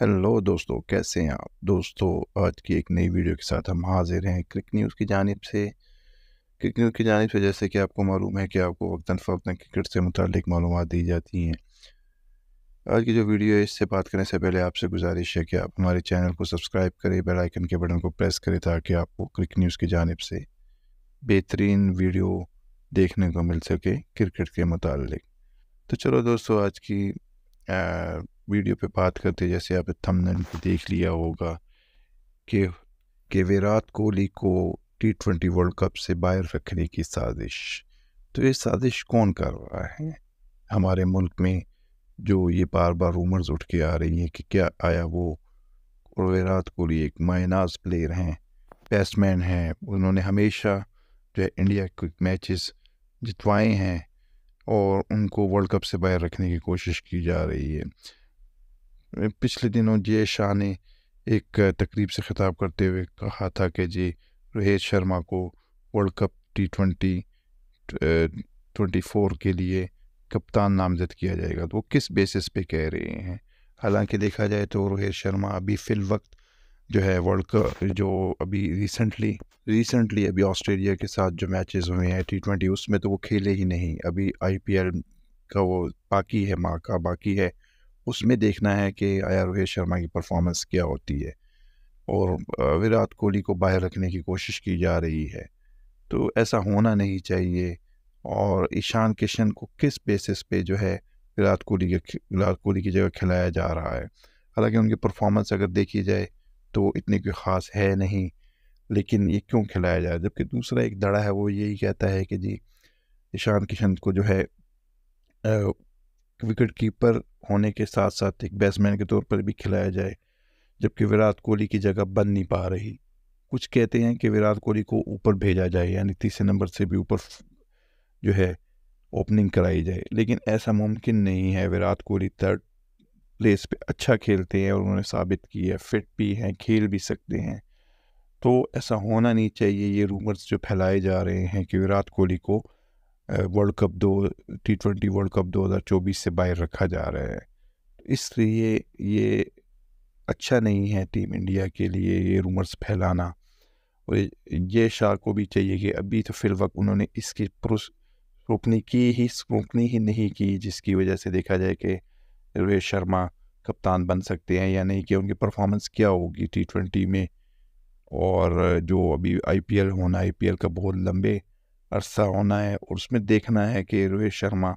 hello दोस्तों कैसे हैं आप दोस्तों आज की एक नई वीडियो के साथ हम हाजिर हैं क्रिक न्यूज़ की जानब से क्रिक न्यूज़ की जानब से जैसे कि आपको मालूम है कि आपको वक्ता फ़वता क्रिकेट से मुतलिक मालूम दी जाती हैं आज की जो वीडियो है इससे बात करने से पहले आपसे गुजारिश है कि आप हमारे चैनल को सब्सक्राइब करें बेलाइकन के बटन को प्रेस करें ताकि आपको क्रिक न्यूज़ की जानब से बेहतरीन वीडियो देखने को मिल सके क्रिकेट के मतलब तो चलो दोस्तों आज की आ, वीडियो पे बात करते जैसे आप थंबनेल पे देख लिया होगा कि कि विराट कोहली को टी ट्वेंटी वर्ल्ड कप से बाहर रखने की साजिश तो ये साजिश कौन कर रहा है हमारे मुल्क में जो ये बार बार रूमर्स उठ के आ रही हैं कि क्या आया वो विराट कोहली एक मायनाज प्लेयर हैं बैट्समैन हैं उन्होंने हमेशा जो है इंडिया के मैचेस जितवाए हैं और उनको वर्ल्ड कप से बाहर रखने की कोशिश की जा रही है पिछले दिनों जे शाह ने एक तकरीब से ख़िताब करते हुए कहा था कि जी रोहित शर्मा को world cup T twenty twenty four के लिए कप्तान नामजद किया जाएगा तो वो किस बेसिस पे कह रहे हैं हालांकि देखा जाए तो रोहित शर्मा अभी फ़िल वक्त जो है वर्ल्ड कप जो अभी रिसेंटली रिसेंटली अभी ऑस्ट्रेलिया के साथ जो मैचेस हुए हैं टी ट्वेंटी उसमें तो वो खेले ही नहीं अभी आईपीएल का वो बाकी है माँ का बाकी है उसमें देखना है कि आया रोहित शर्मा की परफॉर्मेंस क्या होती है और विराट कोहली को बाहर रखने की कोशिश की जा रही है तो ऐसा होना नहीं चाहिए और ईशान किशन को किस बेसिस पे जो है विराट कोहली के विराट कोहली की जगह खिलाया जा रहा है हालांकि उनकी परफॉर्मेंस अगर देखी जाए तो इतनी कोई ख़ास है नहीं लेकिन ये क्यों खिलाया जाए जबकि दूसरा एक दड़ा है वो यही कहता है कि जी ईशान किशन को जो है विकेट कीपर होने के साथ साथ एक बैट्समैन के तौर पर भी खिलाया जाए जबकि विराट कोहली की जगह बन नहीं पा रही कुछ कहते हैं कि विराट कोहली को ऊपर भेजा जाए यानी तीसरे नंबर से भी ऊपर जो है ओपनिंग कराई जाए लेकिन ऐसा मुमकिन नहीं है विराट कोहली थर्ड प्लेस पे अच्छा खेलते हैं और उन्होंने साबित किया है फिट भी हैं खेल भी सकते हैं तो ऐसा होना नहीं चाहिए ये रूमर्स जो फैलाए जा रहे हैं कि विराट कोहली को वर्ल्ड कप दो टी ट्वेंटी वर्ल्ड कप दो हज़ार चौबीस से बाहर रखा जा रहा है इसलिए ये अच्छा नहीं है टीम इंडिया के लिए ये रूमर्स फैलाना और ये शाह को भी चाहिए कि अभी तो फिल वक्त उन्होंने इसकी रोकनी की ही रोकनी ही नहीं की जिसकी वजह से देखा जाए कि रोहित शर्मा कप्तान बन सकते हैं या नहीं कि उनकी परफॉर्मेंस क्या होगी टी ट्वेंटी में और जो अभी एल होना एल का बहुत लंबे अरसा होना है और उसमें देखना है कि रोहित शर्मा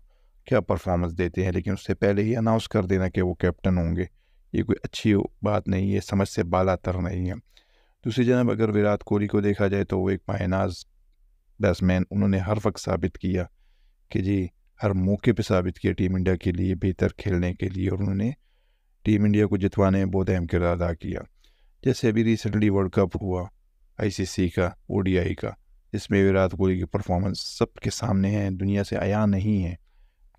क्या परफॉर्मेंस देते हैं लेकिन उससे पहले ही अनाउंस कर देना कि वो कैप्टन होंगे ये कोई अच्छी बात नहीं है समझ से बाला तर नहीं है दूसरी जानब अगर विराट कोहली को देखा जाए तो वो एक मायनाज बैट्समैन उन्होंने हर वक्त साबित किया कि जी हर मौके पे साबित किया टीम इंडिया के लिए बेहतर खेलने के लिए और उन्होंने टीम इंडिया को जितवाने में बहुत अहम किरदार अदा किया जैसे अभी रिसेंटली वर्ल्ड कप हुआ आईसीसी का ओडीआई का इसमें विराट कोहली की परफॉर्मेंस सबके सामने है दुनिया से आया नहीं है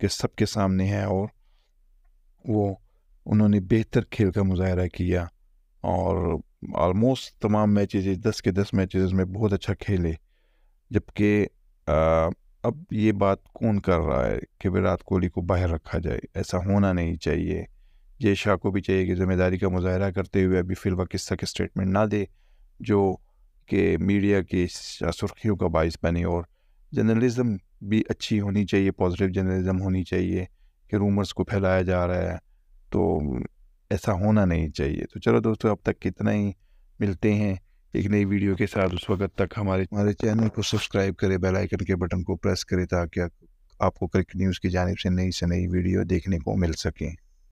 कि सबके सामने है और वो उन्होंने बेहतर खेल का मुजाहरा किया और ऑलमोस्ट तमाम मैचेस दस के दस मैचेस में बहुत अच्छा खेले जबकि अब ये बात कौन कर रहा है कि विराट कोहली को बाहर रखा जाए ऐसा होना नहीं चाहिए जय शाह को भी चाहिए कि ज़िम्मेदारी का मुजाहरा करते हुए अभी फिलवा किस्सा के स्टेटमेंट ना दे जो के मीडिया की सुर्खियों का बायस बने और जर्नलिज़म भी अच्छी होनी चाहिए पॉजिटिव जर्नलिज़म होनी चाहिए कि रूमर्स को फैलाया जा रहा है तो ऐसा होना नहीं चाहिए तो चलो दोस्तों अब तक कितना ही मिलते हैं एक नई वीडियो के साथ उस वक्त तक हमारे हमारे चैनल को सब्सक्राइब करें बेल आइकन के बटन को प्रेस करें ताकि आपको क्रिकेट न्यूज़ की जानब से नई से नई वीडियो देखने को मिल सकें